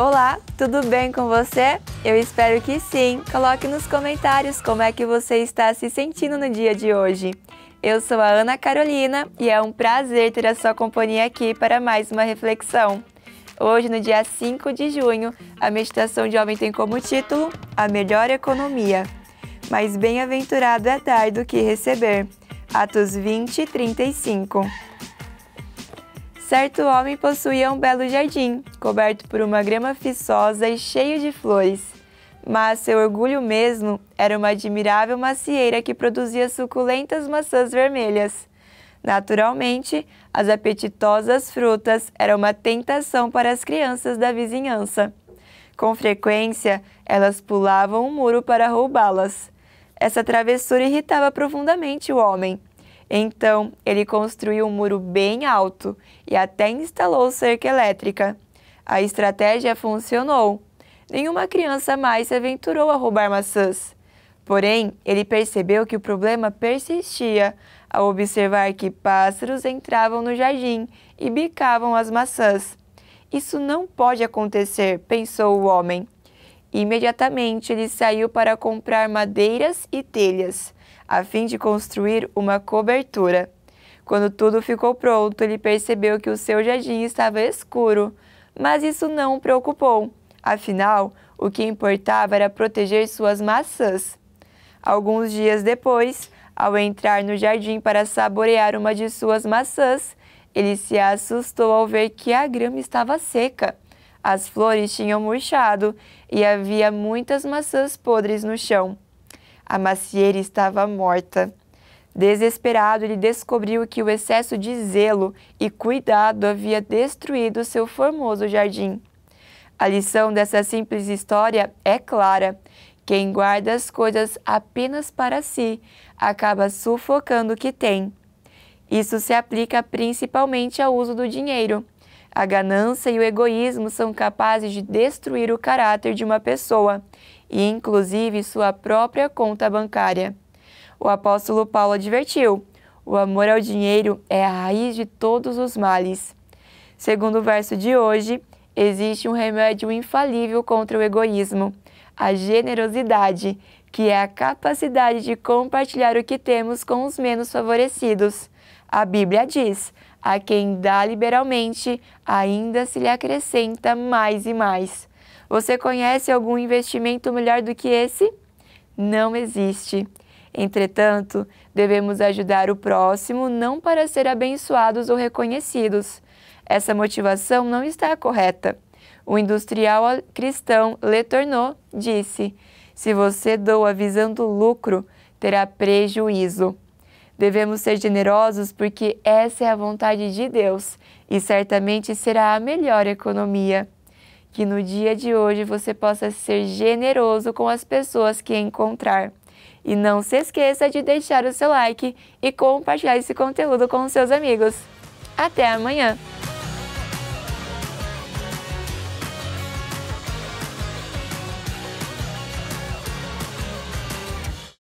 Olá, tudo bem com você? Eu espero que sim. Coloque nos comentários como é que você está se sentindo no dia de hoje. Eu sou a Ana Carolina e é um prazer ter a sua companhia aqui para mais uma reflexão. Hoje, no dia 5 de junho, a meditação de homem tem como título A Melhor Economia. Mas bem-aventurado é dar do que receber. Atos 20 e 35. Certo homem possuía um belo jardim, coberto por uma grama viçosa e cheio de flores. Mas seu orgulho mesmo era uma admirável macieira que produzia suculentas maçãs vermelhas. Naturalmente, as apetitosas frutas eram uma tentação para as crianças da vizinhança. Com frequência, elas pulavam o um muro para roubá-las. Essa travessura irritava profundamente o homem. Então, ele construiu um muro bem alto e até instalou cerca elétrica. A estratégia funcionou. Nenhuma criança mais se aventurou a roubar maçãs. Porém, ele percebeu que o problema persistia ao observar que pássaros entravam no jardim e bicavam as maçãs. Isso não pode acontecer, pensou o homem. Imediatamente ele saiu para comprar madeiras e telhas a fim de construir uma cobertura. Quando tudo ficou pronto, ele percebeu que o seu jardim estava escuro, mas isso não o preocupou. Afinal, o que importava era proteger suas maçãs. Alguns dias depois, ao entrar no jardim para saborear uma de suas maçãs, ele se assustou ao ver que a grama estava seca. As flores tinham murchado e havia muitas maçãs podres no chão. A macieira estava morta. Desesperado, ele descobriu que o excesso de zelo e cuidado havia destruído seu formoso jardim. A lição dessa simples história é clara. Quem guarda as coisas apenas para si acaba sufocando o que tem. Isso se aplica principalmente ao uso do dinheiro. A ganância e o egoísmo são capazes de destruir o caráter de uma pessoa e inclusive sua própria conta bancária. O apóstolo Paulo advertiu: o amor ao dinheiro é a raiz de todos os males. Segundo o verso de hoje, existe um remédio infalível contra o egoísmo, a generosidade, que é a capacidade de compartilhar o que temos com os menos favorecidos. A Bíblia diz: a quem dá liberalmente, ainda se lhe acrescenta mais e mais. Você conhece algum investimento melhor do que esse? Não existe. Entretanto, devemos ajudar o próximo não para ser abençoados ou reconhecidos. Essa motivação não está correta. O industrial cristão Letourneau disse: Se você doa visando lucro, terá prejuízo. Devemos ser generosos porque essa é a vontade de Deus e certamente será a melhor economia. Que no dia de hoje você possa ser generoso com as pessoas que encontrar. E não se esqueça de deixar o seu like e compartilhar esse conteúdo com seus amigos. Até amanhã!